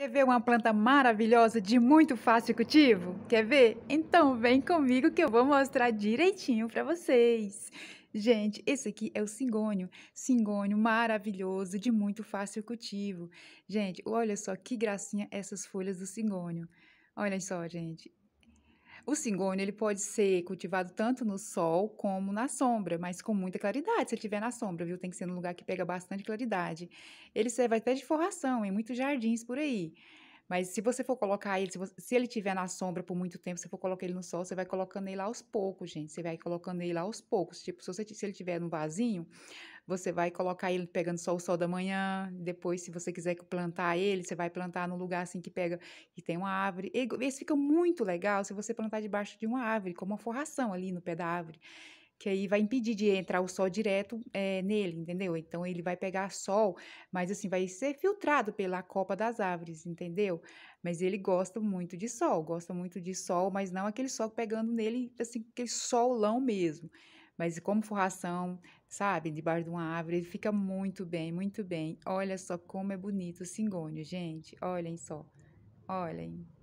Quer ver uma planta maravilhosa de muito fácil cultivo? Quer ver? Então vem comigo que eu vou mostrar direitinho para vocês. Gente, esse aqui é o cingônio, cingônio maravilhoso, de muito fácil cultivo. Gente, olha só que gracinha essas folhas do cingônio. Olha só, gente, o cingônio ele pode ser cultivado tanto no sol como na sombra, mas com muita claridade. Se ele estiver na sombra, viu? Tem que ser num lugar que pega bastante claridade. Ele serve até de forração em muitos jardins por aí. Mas se você for colocar ele, se, você, se ele tiver na sombra por muito tempo, se for colocar ele no sol, você vai colocando ele aos poucos, gente. Você vai colocando ele aos poucos. Tipo, se, você, se ele tiver no vasinho, você vai colocar ele pegando só o sol da manhã. Depois, se você quiser plantar ele, você vai plantar num lugar assim que pega que tem uma árvore. Esse fica muito legal se você plantar debaixo de uma árvore, como uma forração ali no pé da árvore que aí vai impedir de entrar o sol direto é, nele, entendeu? Então ele vai pegar sol, mas assim, vai ser filtrado pela copa das árvores, entendeu? Mas ele gosta muito de sol, gosta muito de sol, mas não aquele sol pegando nele, assim, aquele solão mesmo. Mas como forração, sabe, debaixo de uma árvore, ele fica muito bem, muito bem. Olha só como é bonito o cingônio, gente. Olhem só, olhem.